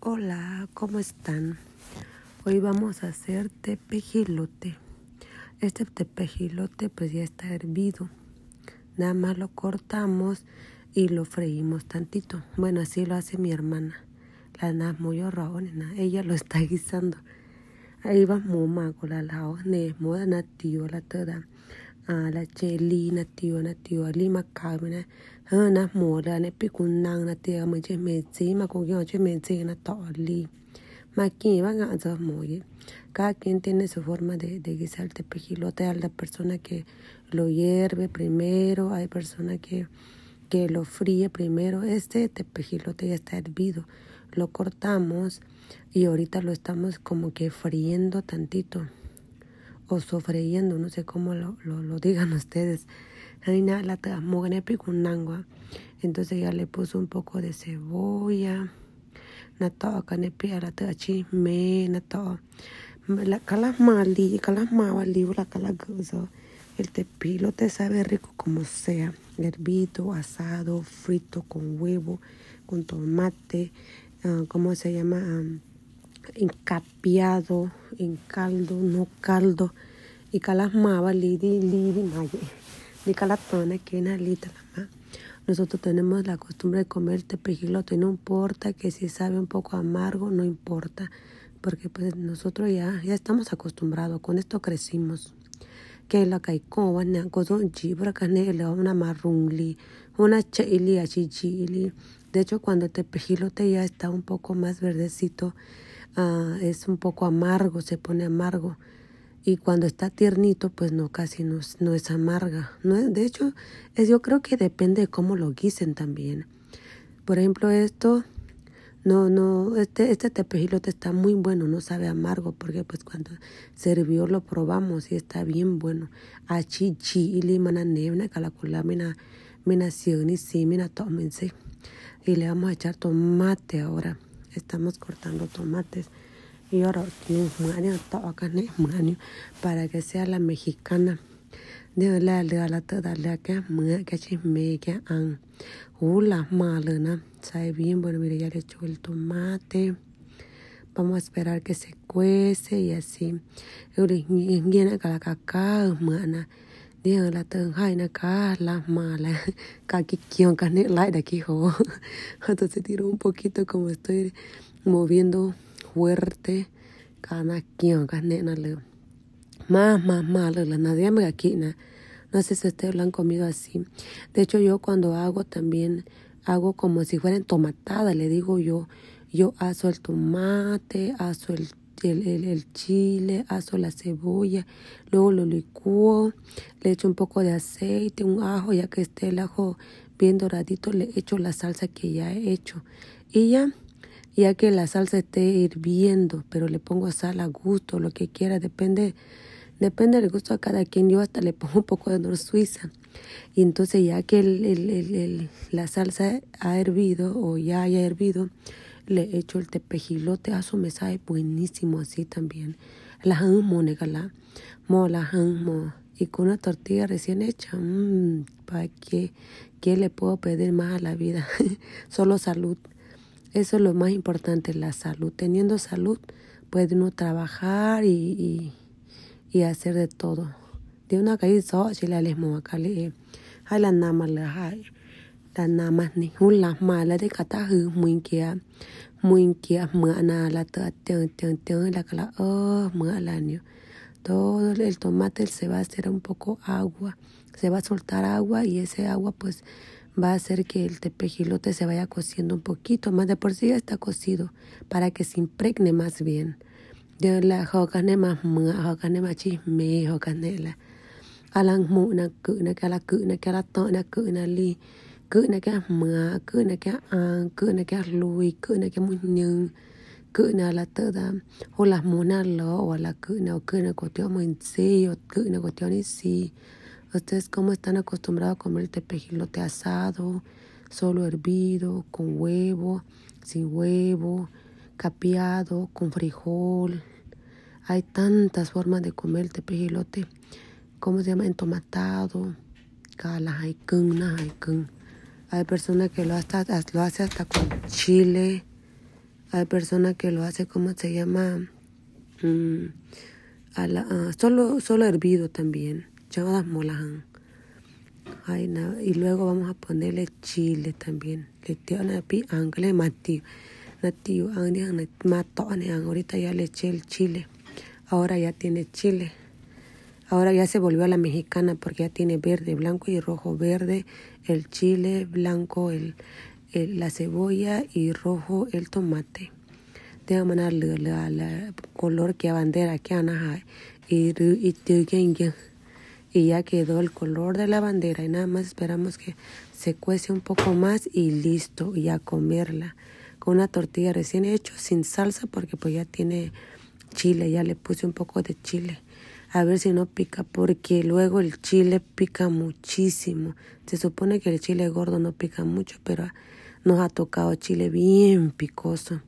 Hola, ¿cómo están? Hoy vamos a hacer tepejilote. Este tepejilote pues ya está hervido. Nada más lo cortamos y lo freímos tantito. Bueno, así lo hace mi hermana. La nada muy horrorona. Ella lo está guisando. Ahí va moma con la laone, ne nativo la toda la cheli lima na na la eh. cada quien tiene su forma de, de guisar el tepejilote a la persona que lo hierve primero hay persona que que lo fríe primero este tepejilote ya está hervido lo cortamos y ahorita lo estamos como que friendo tantito o sofreyendo, no sé cómo lo, lo, digan ustedes. Entonces ya le puso un poco de cebolla. Nato canepi la me nato. La calas mali, calas libro la calas El tepilo te sabe rico como sea. Hervido, asado, frito, con huevo, con tomate, ah, ¿cómo se llama? Ah, encapiado, en caldo, no caldo, y calas lidi, lidi, maye, Ni calatona, que alita la Nosotros tenemos la costumbre de comer tepejilote, no importa que si sabe un poco amargo, no importa, porque pues nosotros ya, ya estamos acostumbrados, con esto crecimos. Que la caicoba, cosón chibra, canela, una marrungli, una chili, achichili. De hecho, cuando el tepejilote ya está un poco más verdecito, Ah, es un poco amargo, se pone amargo. Y cuando está tiernito, pues no, casi no, es amarga. No es, de hecho, es, yo creo que depende de cómo lo guisen también. Por ejemplo, esto, no, no, este, este tepejilote está muy bueno, no sabe amargo, porque pues cuando sirvió lo probamos y está bien bueno. Y le vamos a echar tomate ahora estamos cortando tomates. Y ahora para que sea la mexicana. De la de la toda la que me que chisme que han. Hula malena. Sabe bien, bueno, mire, ya le echo el tomate. Vamos a esperar que se cuece y así la aquí, jo entonces tiro un poquito como estoy moviendo fuerte cada más más más nadie me aquí na no sé si ustedes lo han comido así de hecho yo cuando hago también hago como si fueran tomatadas le digo yo yo aso ah, el tomate aso ah, el el, chile, aso la cebolla, luego lo licuo, le echo un poco de aceite, un ajo, ya que esté el ajo bien doradito, le echo la salsa que ya he hecho. Y ya, ya que la salsa esté hirviendo, pero le pongo sal a gusto, lo que quiera, depende depende del gusto a cada quien. Yo hasta le pongo un poco de nor suiza. Y entonces ya que el, el, la salsa ha hervido o ya haya hervido, le he hecho el tepejilote a su mensaje buenísimo así también. La mo y con una tortilla recién hecha. Mmm, ¿Para qué? ¿Qué le puedo pedir más a la vida? Solo salud. Eso es lo más importante, la salud. Teniendo salud puede uno trabajar y, y, hacer de todo. De una calle, si la les mo, acá le, la nama, la, Nada ni ninguna mala de katahu muinkia muy na la teon teon la cala oh año todo el tomate se va a hacer un poco agua se va a soltar agua y ese agua pues va a hacer que el tepejilote se vaya cociendo un poquito más de por sí ya está cocido para que se impregne más bien de la jocanema más más chisme jocanela la alang mu na cuna na kala ku na kala to na li cự na cái mưa cự na cái ăn cự na cái lùi cự na cái muốn nhưng cự na là tớ đã hồ là muốn na lỡ hoặc là cự tiêu mình gì o cự na của tiêu này gì ustedes cómo están acostumbrados a comer el tepejilote asado solo hervido con huevo sin huevo capeado con frijol hay tantas formas de comer el tepejilote cómo se llama entomatado hay cun hay cun hay personas que lo, hasta, lo hace hasta con chile. Hay personas que lo hace, ¿cómo se llama? Mm, ah, solo, solo hervido también, Ay, y luego vamos a ponerle chile también. Le Nativo, ahorita ya le eché el chile. Ahora ya tiene chile. Ahora ya se volvió a la mexicana porque ya tiene verde, blanco y rojo. Verde el chile, blanco el, la cebolla y rojo el tomate. Déjame mandarle la color que bandera que y, ya quedó el color de la bandera y nada más esperamos que se cuece un poco más y listo ya comerla con una tortilla recién hecha sin salsa porque pues ya tiene chile ya le puse un poco de chile a ver si no pica, porque luego el chile pica muchísimo. Se supone que el chile gordo no pica mucho, pero ah, nos ha tocado chile bien picoso.